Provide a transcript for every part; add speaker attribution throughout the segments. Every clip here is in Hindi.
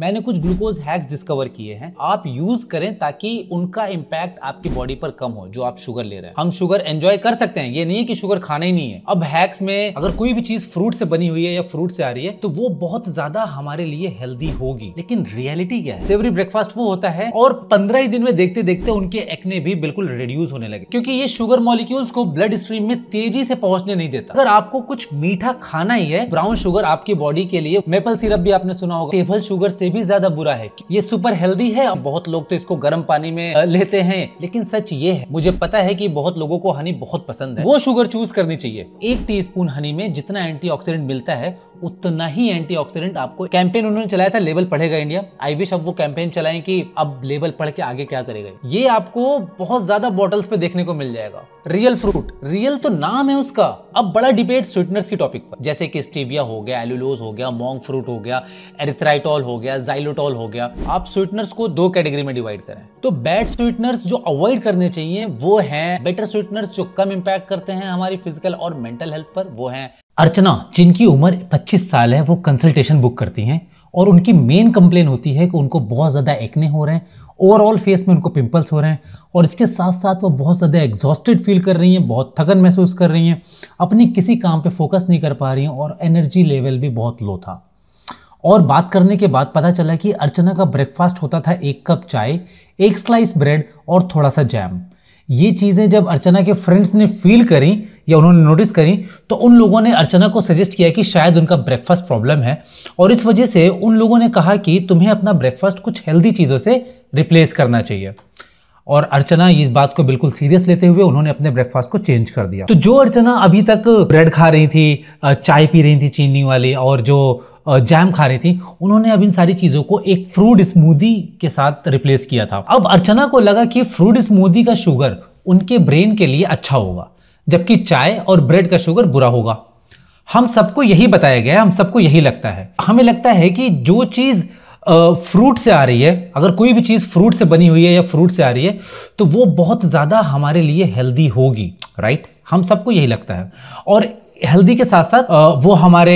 Speaker 1: मैंने कुछ ग्लूकोज हैक्स डिस्कवर किए हैं आप यूज करें ताकि उनका इम्पैक्ट आपकी बॉडी पर कम हो जो आप शुगर ले रहे हैं हम शुगर एंजॉय कर सकते हैं ये नहीं है कि शुगर खाना ही नहीं है अब हैक्स में अगर कोई भी चीज फ्रूट से बनी हुई है या फ्रूट से आ रही है तो वो बहुत ज्यादा हमारे लिए हेल्दी होगी लेकिन रियलिटी क्या है सेवरी ब्रेकफास्ट वो होता है और पंद्रह ही दिन में देखते देखते उनके एक्ने भी बिल्कुल रिड्यूस होने लगे क्योंकि ये शुगर मॉलिक्यूल्स को ब्लड स्ट्रीम में तेजी से पहुंचने नहीं देता अगर आपको कुछ मीठा खाना ही है ब्राउन शुगर आपकी बॉडी के लिए मेपल सिरप भी आपने सुना होगा टेबल शुगर से भी ज्यादा बुरा है ये सुपर हेल्दी है और बहुत लोग तो इसको गर्म पानी में लेते हैं लेकिन सच ये है मुझे पता है कि बहुत लोगों को हनी बहुत पसंद है वो शुगर चूज करनी चाहिए एक टी हनी में जितना एंटी मिलता है उतना ही एंटी आपको कैंपेन उन्होंने चलाया था लेबल पढ़ेगा इंडिया आई विश अब वो कैंपेन चलाएं कि अब लेबल पढ़ के आगे क्या करेगा ये आपको बहुत ज्यादा बॉटल्स पे देखने को मिल जाएगा रियल फ्रूट रियल तो नाम है उसका अब बड़ा डिबेट स्वीटनर्स की टॉपिक पर जैसे कि स्टीविया हो गया एलुलोज हो गया मोंग फ्रूट हो गया एरिथ्राइटॉल हो गया जाइलोटॉल हो गया आप स्वीटनर्स को दो कैटेगरी में डिवाइड करें तो बैड स्वीटनर्स जो अवॉइड करने चाहिए वो हैं बेटर स्वीटनर्स जो कम इम्पैक्ट करते हैं हमारी फिजिकल और मेंटल हेल्थ पर वो हैं अर्चना जिनकी उम्र 25 साल है वो कंसल्टेशन बुक करती हैं और उनकी मेन कंप्लेन होती है कि उनको बहुत ज़्यादा एक्ने हो रहे हैं ओवरऑल फेस में उनको पिंपल्स हो रहे हैं और इसके साथ साथ वो बहुत ज़्यादा एग्जॉस्टेड फील कर रही हैं बहुत थकन महसूस कर रही हैं अपनी किसी काम पे फोकस नहीं कर पा रही हैं और एनर्जी लेवल भी बहुत लो था और बात करने के बाद पता चला कि अर्चना का ब्रेकफास्ट होता था एक कप चाय एक स्लाइस ब्रेड और थोड़ा सा जैम ये चीज़ें जब अर्चना के फ्रेंड्स ने फील करी या उन्होंने नोटिस करी तो उन लोगों ने अर्चना को सजेस्ट किया कि शायद उनका ब्रेकफास्ट प्रॉब्लम है और इस वजह से उन लोगों ने कहा कि तुम्हें अपना ब्रेकफास्ट कुछ हेल्दी चीज़ों से रिप्लेस करना चाहिए और अर्चना इस बात को बिल्कुल सीरियस लेते हुए उन्होंने अपने ब्रेकफास्ट को चेंज कर दिया तो जो अर्चना अभी तक ब्रेड खा रही थी चाय पी रही थी चीनी वाली और जो जैम खा रही थी उन्होंने अब इन सारी चीज़ों को एक फ्रूट स्मूदी के साथ रिप्लेस किया था अब अर्चना को लगा कि फ्रूट स्मूदी का शुगर उनके ब्रेन के लिए अच्छा होगा जबकि चाय और ब्रेड का शुगर बुरा होगा हम सबको यही बताया गया हम सबको यही लगता है हमें लगता है कि जो चीज़ फ्रूट से आ रही है अगर कोई भी चीज़ फ्रूट से बनी हुई है या फ्रूट से आ रही है तो वो बहुत ज़्यादा हमारे लिए हेल्दी होगी राइट हम सबको यही लगता है और हेल्दी के साथ साथ वो हमारे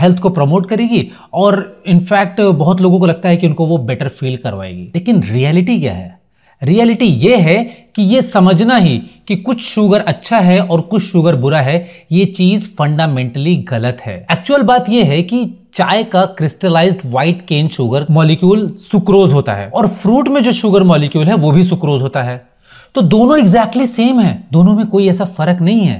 Speaker 1: हेल्थ को प्रमोट करेगी और इनफैक्ट बहुत लोगों को लगता है कि उनको वो बेटर फील करवाएगी लेकिन रियलिटी क्या है रियलिटी ये है कि ये समझना ही कि कुछ शुगर अच्छा है और कुछ शुगर बुरा है ये चीज़ फंडामेंटली गलत है एक्चुअल बात ये है कि चाय का crystallized white cane sugar molecule sucrose होता है और फ्रूट में जो शुगर मॉलिक्यूल है वो भी सुक्रोज होता है तो दोनों एग्जैक्टली exactly सेम है दोनों में कोई ऐसा फर्क नहीं है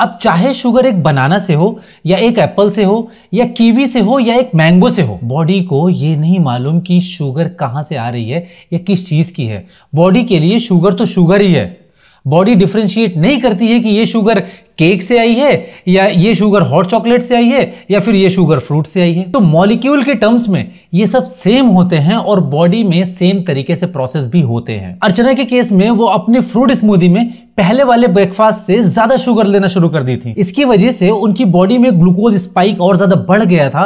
Speaker 1: अब चाहे शुगर एक बनाना से हो या एक एप्पल से हो या कीवी से हो या एक मैंगो से हो बॉडी को ये नहीं मालूम कि शुगर कहाँ से आ रही है या किस चीज़ की है बॉडी के लिए शुगर तो शुगर ही है बॉडी डिफ्रेंशिएट नहीं करती है कि ये शुगर केक से आई है या ये शुगर हॉट चॉकलेट से आई है या फिर ये शुगर फ्रूट से आई है तो मॉलिक्यूल के टर्म्स में ये सब सेम होते हैं और बॉडी में सेम तरीके से प्रोसेस भी होते हैं अर्चना के केस में वो अपने फ्रूट स्मूदी में पहले वाले ब्रेकफास्ट से ज्यादा शुगर लेना शुरू कर दी थी इसकी वजह से उनकी बॉडी में ग्लूकोज स्पाइक और ज्यादा बढ़ गया था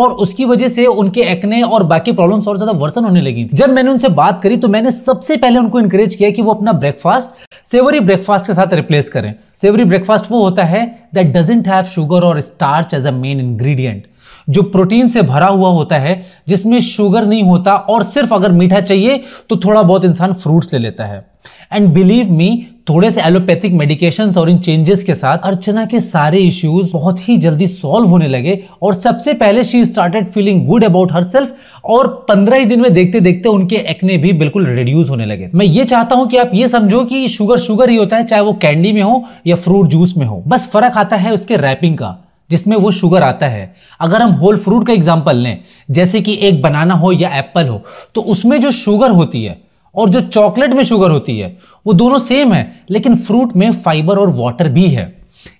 Speaker 1: और उसकी वजह से उनके एक्ने और बाकी प्रॉब्लम्स और ज्यादा वर्सन होने लगी थी जब मैंने उनसे बात करी तो मैंने सबसे पहले उनको इंकरेज किया कि वो अपना ब्रेकफास्ट सेवरी ब्रेकफास्ट के साथ रिप्लेस करें सेवरी ब्रेकफास्ट वो होता है दैट डजेंट हैव शुगर और starch as a main ingredient जो प्रोटीन से भरा हुआ होता है जिसमें शुगर नहीं होता और सिर्फ अगर मीठा चाहिए तो थोड़ा बहुत इंसान फ्रूट्स ले लेता है एंड बिलीव मी थोड़े से एलोपैथिक मेडिकेशन और इन चेंजेस के साथ अर्चना के सारे इश्यूज बहुत ही जल्दी सॉल्व होने लगे और सबसे पहले she started feeling good about herself और पंद्रह ही दिन में देखते देखते उनके एक्ने भी बिल्कुल रिड्यूस होने लगे मैं ये चाहता हूं कि आप ये समझो कि शुगर शुगर ही होता है चाहे वो कैंडी में हो या फ्रूट जूस में हो बस फर्क आता है उसके रैपिंग का जिसमें वो शुगर आता है अगर हम होल फ्रूट का एग्जाम्पल लें जैसे कि एक बनाना हो या एप्पल हो तो उसमें जो शुगर होती है और जो चॉकलेट में शुगर होती है वो दोनों सेम है लेकिन फ्रूट में फाइबर और वाटर भी है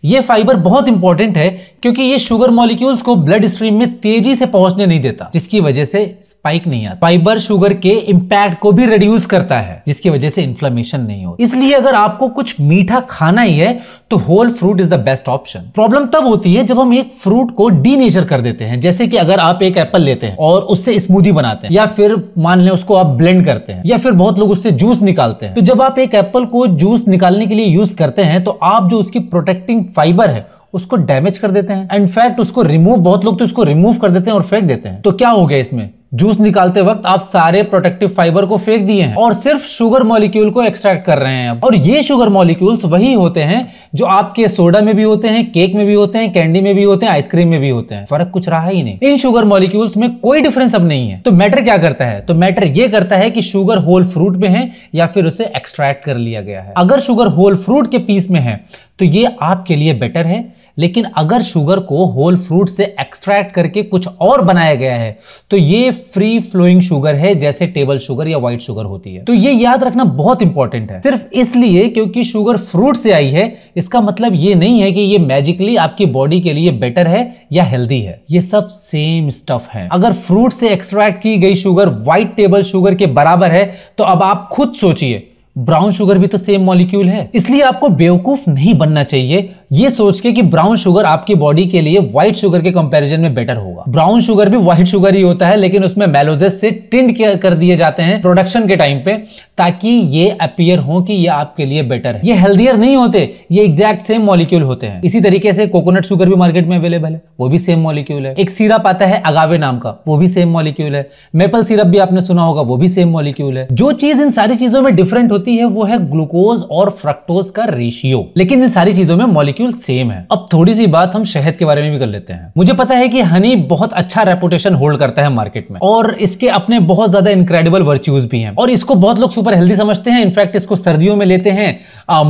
Speaker 1: ये फाइबर बहुत इंपॉर्टेंट है क्योंकि ये शुगर मॉलिक्यूल्स को ब्लड स्ट्रीम में तेजी से पहुंचने नहीं देता जिसकी वजह से स्पाइक नहीं आता फाइबर शुगर के इंपैक्ट को भी रिड्यूस करता है जिसकी वजह से इन्फ्लेमेशन नहीं होता इसलिए अगर आपको कुछ मीठा खाना ही है तो whole fruit is the best option problem तब होती है जब हम एक फ्रूट को डीनेचर कर देते हैं जैसे कि अगर आप एक एप्पल लेते हैं और उससे स्मूदी बनाते हैं या फिर मान लें उसको आप ब्लेंड करते हैं या फिर बहुत लोग उससे जूस निकालते हैं तो जब आप एक एप्पल को जूस निकालने के लिए यूज करते हैं तो आप जो उसकी प्रोटेक्टिव कनेक्टिंग फाइबर है उसको डैमेज कर देते हैं एंड फैक्ट उसको रिमूव बहुत लोग तो उसको रिमूव कर देते हैं और फेंक देते हैं तो क्या हो गया इसमें जूस निकालते वक्त आप सारे प्रोटेक्टिव फाइबर को फेंक दिए हैं और सिर्फ शुगर मॉलिक्यूल को एक्सट्रैक्ट कर रहे हैं और ये शुगर मॉलिक्यूल्स वही होते हैं जो आपके सोडा में भी होते हैं केक में भी होते हैं कैंडी में भी होते हैं आइसक्रीम में भी होते हैं फर्क कुछ रहा ही नहीं इन शुगर मॉलिक्यूल्स में कोई डिफरेंस अब नहीं है तो मैटर क्या करता है तो मैटर ये करता है कि शुगर होल फ्रूट में है या फिर उसे एक्सट्रैक्ट कर लिया गया है अगर शुगर होल फ्रूट के पीस में है तो ये आपके लिए बेटर है लेकिन अगर शुगर को होल फ्रूट से एक्सट्रैक्ट करके कुछ और बनाया गया है तो ये फ्री फ्लोइंग शुगर है जैसे टेबल शुगर या व्हाइट शुगर होती है तो ये याद रखना बहुत इंपॉर्टेंट है सिर्फ इसलिए क्योंकि शुगर फ्रूट से आई है इसका मतलब ये नहीं है कि ये मैजिकली आपकी बॉडी के लिए बेटर है या हेल्दी है ये सब सेम स्टफ है अगर फ्रूट से एक्सट्रैक्ट की गई शुगर व्हाइट टेबल शुगर के बराबर है तो अब आप खुद सोचिए ब्राउन शुगर भी तो सेम मॉलिक्यूल है इसलिए आपको बेवकूफ नहीं बनना चाहिए ये सोच के कि ब्राउन शुगर आपकी बॉडी के लिए व्हाइट शुगर के कंपैरिजन में बेटर होगा ब्राउन शुगर भी व्हाइट शुगर ही होता है लेकिन उसमें मेलोजेस से टिंड कर दिए जाते हैं प्रोडक्शन के टाइम पे ताकि ये अपियर हो कि ये आपके लिए बेटर है ये हेल्थियर नहीं होते ये एग्जैक्ट सेम मॉलिक्यूल होते हैं इसी तरीके से कोकोनट शुगर भी मार्केट में अवेलेबल है वो भी सेम मॉलिक्यूल है एक सीरप आता है अगावे नाम का वो भी सेम मॉलिक्यूल है मेपल सीरप भी आपने सुना होगा वो भी सेम मॉलिक्यूल है जो चीज इन सारी चीजों में डिफरेंट होती है वो है ग्लूकोज और फ्रक्टोज का रेशियो लेकिन इन सारी चीजों में मॉलिक्यूल मॉलिक्यूल सेम है अब थोड़ी सी बात हम शहद के बारे में भी कर लेते हैं मुझे पता है कि हनी बहुत अच्छा रेपुटेशन होल्ड करता है मार्केट में और इसके अपने बहुत ज्यादा इनक्रेडिबल वर्च्यूज भी हैं और इसको बहुत लोग सुपर हेल्दी समझते हैं इनफैक्ट इसको सर्दियों में लेते हैं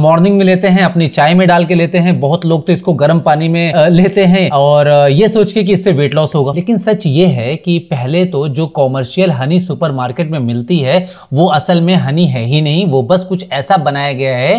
Speaker 1: मॉर्निंग में लेते हैं अपनी चाय में डाल के लेते हैं बहुत लोग तो इसको गर्म पानी में लेते हैं और ये सोच के कि इससे वेट लॉस होगा लेकिन सच ये है कि पहले तो जो कॉमर्शियल हनी सुपरमार्केट में मिलती है वो असल में हनी है ही नहीं वो बस कुछ ऐसा बनाया गया है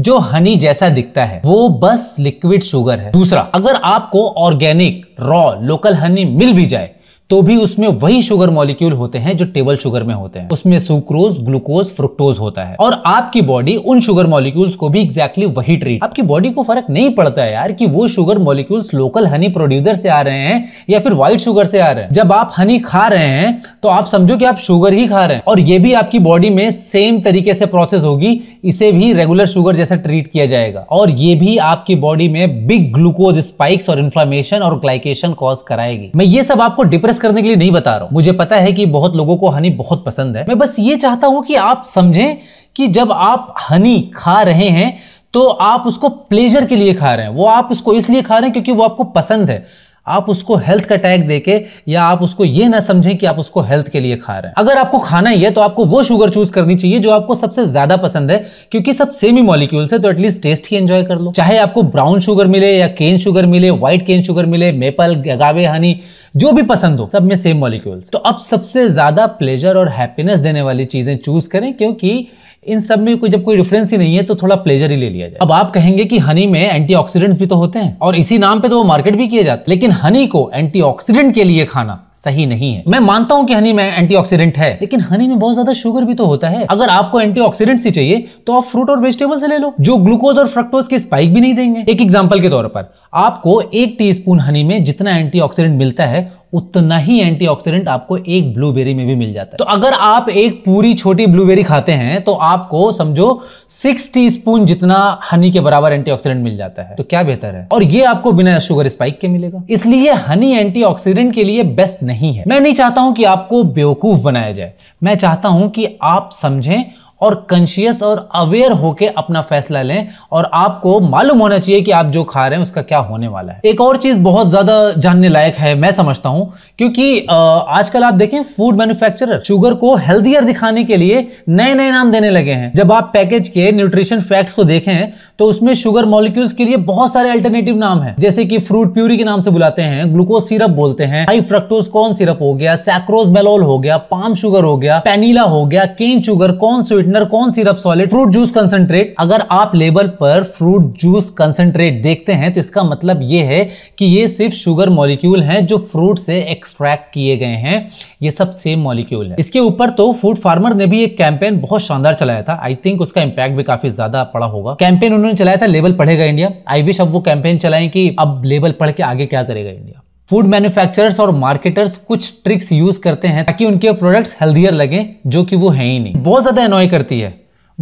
Speaker 1: जो हनी जैसा दिखता है वो बस लिक्विड शुगर है दूसरा अगर आपको ऑर्गेनिक रॉ लोकल हनी मिल भी जाए तो भी उसमें वही शुगर मॉलिक्यूल होते हैं जो टेबल शुगर में होते हैं उसमें सुक्रोज ग्लूकोज फ्रुक्टोज होता है और आपकी बॉडी उन शुगर मॉलिक्यूल्स को भी एग्जैक्टली exactly वही ट्रीट आपकी बॉडी को फर्क नहीं पड़ता है यार कि वो sugar molecules local honey producer से आ रहे हैं या फिर व्हाइट शुगर से आ रहे हैं जब आप हनी खा रहे हैं तो आप समझो कि आप शुगर ही खा रहे हैं और ये भी आपकी बॉडी में सेम तरीके से प्रोसेस होगी इसे भी रेगुलर शुगर जैसा ट्रीट किया जाएगा और ये भी आपकी बॉडी में बिग ग्लूकोज स्पाइक्स और इन्फ्लामेशन और ग्लाइकेशन कॉज कराएगी मैं ये सब आपको डिप्रेस फेमस करने के लिए नहीं बता रहा हूँ मुझे पता है कि बहुत लोगों को हनी बहुत पसंद है मैं बस ये चाहता हूँ कि आप समझें कि जब आप हनी खा रहे हैं तो आप उसको प्लेजर के लिए खा रहे हैं वो आप उसको इसलिए खा रहे हैं क्योंकि वो आपको पसंद है आप उसको हेल्थ का टैग देके या आप उसको ये ना समझें कि आप उसको हेल्थ के लिए खा रहे हैं अगर आपको खाना ही है तो आपको वो शुगर चूज करनी चाहिए जो आपको सबसे ज्यादा पसंद है क्योंकि सब सेम ही मॉलिक्यूल्स है तो एटलीस्ट टेस्ट ही एंजॉय कर लो चाहे आपको ब्राउन शुगर मिले या केन शुगर मिले व्हाइट केन शुगर मिले मेपल गगावे हनी जो भी पसंद हो सब में सेम मॉलिक्यूल्स तो अब सबसे ज्यादा प्लेजर और हैप्पीनेस देने वाली चीजें चूज करें क्योंकि इन सब में कोई जब कोई डिफरेंस ही नहीं है तो थोड़ा प्लेजर ही ले लिया जाए अब आप कहेंगे कि हनी में एंटीऑक्सीडेंट्स भी तो होते हैं और इसी नाम पे तो वो मार्केट भी किए जाते हैं लेकिन हनी को एंटीऑक्सीडेंट के लिए खाना सही नहीं है मैं मानता हूं कि हनी में एंटीऑक्सीडेंट है लेकिन हनी में बहुत ज्यादा शुगर भी तो होता है अगर आपको एंटीऑक्सीडेंट्स ही चाहिए तो आप फ्रूट और वेजिटेबल से ले लो जो ग्लूकोज और फ्रक्टोज के स्पाइक भी नहीं देंगे एक एग्जाम्पल के तौर पर आपको एक टी हनी में जितना एंटीऑक्सीडेंट मिलता है उतना ही एंटीऑक्सीडेंट आपको एक ब्लूबेरी में भी मिल जाता है तो अगर आप एक पूरी छोटी ब्लूबेरी खाते हैं तो आपको समझो सिक्स टी स्पून जितना हनी के बराबर एंटीऑक्सीडेंट मिल जाता है तो क्या बेहतर है और ये आपको बिना शुगर स्पाइक के मिलेगा इसलिए हनी एंटीऑक्सीडेंट के लिए बेस्ट नहीं है मैं नहीं चाहता हूं कि आपको बेवकूफ बनाया जाए मैं चाहता हूं कि आप समझें और कंशियस और अवेयर होके अपना फैसला लें और आपको मालूम होना चाहिए कि आप जो खा रहे हैं उसका क्या होने वाला है एक और चीज़ बहुत ज़्यादा जानने लायक है मैं समझता हूँ क्योंकि आजकल आप देखें फूड मैन्युफैक्चरर शुगर को हेल्थियर दिखाने के लिए नए नए नाम देने लगे हैं जब आप पैकेज के न्यूट्रिशन फैक्ट्स को देखें तो उसमें शुगर मॉलिक्यूल्स के लिए बहुत सारे अल्टरनेटिव नाम है जैसे कि फ्रूट प्यूरी के नाम से बुलाते हैं ग्लूकोज सिरप बोलते हैं हाई फ्रक्टोज कॉर्न सिरप हो गया सैक्रोज बेलोल हो गया पाम शुगर हो गया पेनीला हो गया cane sugar corn sweet sweetener corn syrup solid fruit juice concentrate अगर आप लेबल पर फ्रूट जूस कंसंट्रेट देखते हैं तो इसका मतलब ये है कि ये सिर्फ शुगर मॉलिक्यूल हैं जो फ्रूट से एक्सट्रैक्ट किए गए हैं ये सब सेम मॉलिक्यूल है इसके ऊपर तो फूड फार्मर ने भी एक कैंपेन बहुत शानदार चलाया था आई थिंक उसका इम्पैक्ट भी काफी ज्यादा पड़ा होगा कैंपेन उन्होंने चलाया था लेबल पढ़ेगा इंडिया आई विश अब वो कैंपेन चलाएं कि अब लेबल पढ़ के आगे क्या करेगा इंडिया फूड मैन्युफैक्चरर्स और मार्केटर्स कुछ ट्रिक्स यूज करते हैं ताकि उनके प्रोडक्ट्स हेल्दियर लगे जो कि वो है ही नहीं बहुत ज्यादा एनॉय करती है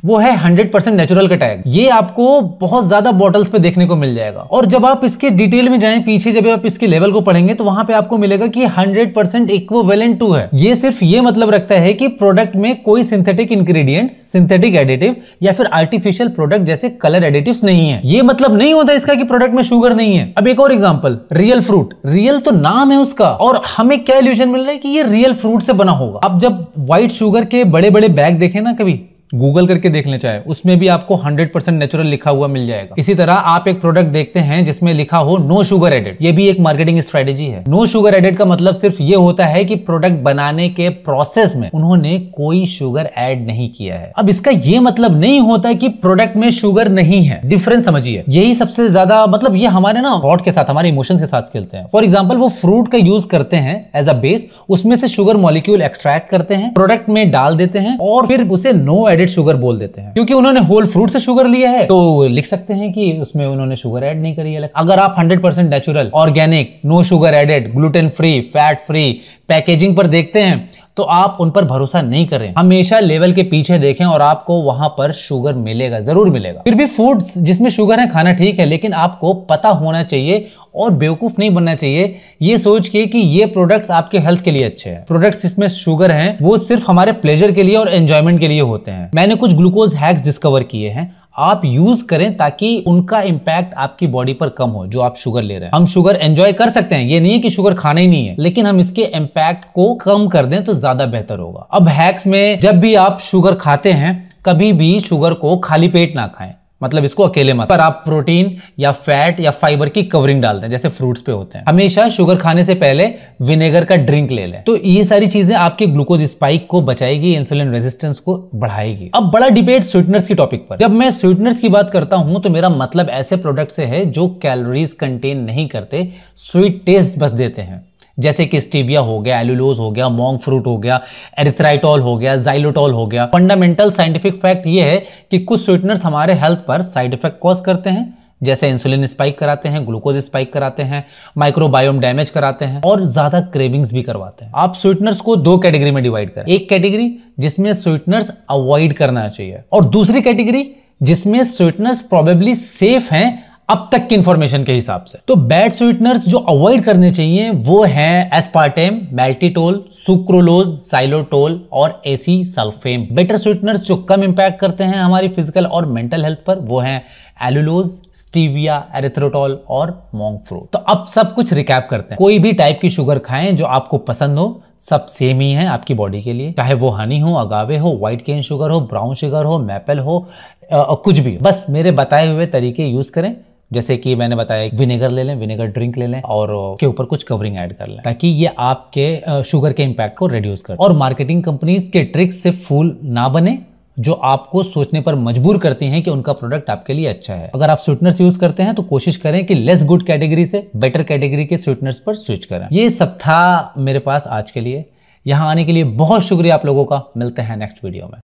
Speaker 1: वो है 100% परसेंट नेचुरल का टैग ये आपको बहुत ज्यादा बॉटल्स पे देखने को मिल जाएगा और जब आप इसके डिटेल में जाएं पीछे जब आप इसके लेवल को पढ़ेंगे तो वहां पे आपको मिलेगा कि 100% परसेंट इक्वेलेंट टू है ये सिर्फ ये मतलब रखता है कि प्रोडक्ट में कोई सिंथेटिक इंग्रेडिएंट्स सिंथेटिक एडिटिव या फिर आर्टिफिशियल प्रोडक्ट जैसे कलर एडिटिव नहीं है ये मतलब नहीं होता इसका कि प्रोडक्ट में शुगर नहीं है अब एक और एग्जाम्पल रियल फ्रूट रियल तो नाम है उसका और हमें क्या इल्यूजन मिल रहा है कि ये रियल फ्रूट से बना होगा आप जब व्हाइट शुगर के बड़े बड़े बैग देखे ना कभी गूगल करके देख लें चाहे उसमें भी आपको 100% नेचुरल लिखा हुआ मिल जाएगा इसी तरह आप एक प्रोडक्ट देखते हैं जिसमें लिखा हो नो शुगर एडेड ये भी एक मार्केटिंग स्ट्रेटेजी है नो शुगर एडेड का मतलब सिर्फ ये होता है कि प्रोडक्ट बनाने के प्रोसेस में उन्होंने कोई शुगर एड नहीं किया है अब इसका ये मतलब नहीं होता कि प्रोडक्ट में शुगर नहीं है डिफरेंस समझिए यही सबसे ज्यादा मतलब ये हमारे ना हॉट के साथ हमारे इमोशन के साथ खेलते हैं फॉर एग्जाम्पल वो फ्रूट का यूज करते हैं एज अ बेस उसमें से शुगर मॉलिक्यूल एक्सट्रैक्ट करते हैं प्रोडक्ट में डाल देते हैं और फिर उसे नो एडिट एडेड शुगर बोल देते हैं क्योंकि उन्होंने होल फ्रूट से शुगर लिया है तो लिख सकते हैं कि उसमें उन्होंने शुगर ऐड नहीं करी है अगर आप 100% natural organic no sugar added gluten free fat free packaging पर देखते हैं तो आप उन पर भरोसा नहीं करें हमेशा लेवल के पीछे देखें और आपको वहां पर शुगर मिलेगा जरूर मिलेगा फिर भी फूड जिसमें शुगर है खाना ठीक है लेकिन आपको पता होना चाहिए और बेवकूफ नहीं बनना चाहिए ये सोच के कि ये प्रोडक्ट्स आपके हेल्थ के लिए अच्छे हैं प्रोडक्ट्स जिसमें शुगर हैं वो सिर्फ हमारे प्लेजर के लिए और एंजॉयमेंट के लिए होते हैं मैंने कुछ ग्लूकोज हैक्स डिस्कवर किए हैं आप यूज करें ताकि उनका इम्पैक्ट आपकी बॉडी पर कम हो जो आप शुगर ले रहे हैं हम शुगर एंजॉय कर सकते हैं ये नहीं है कि शुगर खाना ही नहीं है लेकिन हम इसके इम्पैक्ट को कम कर दें तो ज्यादा बेहतर होगा अब हैक्स में जब भी आप शुगर खाते हैं कभी भी शुगर को खाली पेट ना खाएं मतलब इसको अकेले मत पर आप प्रोटीन या फैट या फाइबर की कवरिंग डालते हैं जैसे फ्रूट्स पे होते हैं हमेशा शुगर खाने से पहले विनेगर का ड्रिंक ले लें तो ये सारी चीजें आपके ग्लूकोज स्पाइक को बचाएगी इंसुलिन रेजिस्टेंस को बढ़ाएगी अब बड़ा डिबेट स्वीटनर्स की टॉपिक पर जब मैं स्वीटनर्स की बात करता हूं तो मेरा मतलब ऐसे प्रोडक्ट से है जो कैलोरीज कंटेन नहीं करते स्वीट टेस्ट बस देते हैं जैसे कि स्टीविया हो गया एलुलोज हो गया मोंग फ्रूट हो गया एरिथ्राइटॉल हो गया जाइलोटॉल हो गया फंडामेंटल साइंटिफिक फैक्ट ये है कि कुछ स्वीटनर्स हमारे हेल्थ पर साइड इफेक्ट कॉज करते हैं जैसे इंसुलिन स्पाइक कराते हैं ग्लूकोज स्पाइक कराते हैं माइक्रोबायोम डैमेज कराते हैं और ज्यादा क्रेविंग्स भी करवाते हैं आप स्वीटनर्स को दो कैटेगरी में डिवाइड करें एक कैटेगरी जिसमें स्वीटनर्स अवॉइड करना चाहिए और दूसरी कैटेगरी जिसमें स्वीटनर्स प्रोबेबली सेफ हैं अब तक की इंफॉर्मेशन के हिसाब से तो बैड स्वीटनर्स जो अवॉइड करने चाहिए वो हैं एस्पार्टेम मेल्टीटोल सुक्रोलोज साइलोटोल और एसी सल्फेम बेटर स्वीटनर्स जो कम इंपैक्ट करते हैं हमारी फिजिकल और मेंटल हेल्थ पर वो हैं एलुलोज स्टीविया एरेथ्रोटोल और मोंगफ्रो तो अब सब कुछ रिकैप करते हैं कोई भी टाइप की शुगर खाएं जो आपको पसंद हो सब सेम ही है आपकी बॉडी के लिए चाहे वो हनी हो अगावे हो व्हाइट केन शुगर हो ब्राउन शुगर हो मैपल हो आ, कुछ भी बस मेरे बताए हुए तरीके यूज करें जैसे कि मैंने बताया विनेगर ले लें विनेगर ड्रिंक ले लें और के ऊपर कुछ कवरिंग ऐड कर लें ताकि ये आपके शुगर के इम्पैक्ट को रिड्यूस कर और मार्केटिंग कंपनीज के ट्रिक्स से फूल ना बने जो आपको सोचने पर मजबूर करती हैं कि उनका प्रोडक्ट आपके लिए अच्छा है अगर आप स्वीटनर्स यूज करते हैं तो कोशिश करें कि लेस गुड कैटेगरी से बेटर कैटेगरी के स्वीटनर्स पर स्विच करें ये सब था मेरे पास आज के लिए यहाँ आने के लिए बहुत शुक्रिया आप लोगों का मिलते हैं नेक्स्ट वीडियो में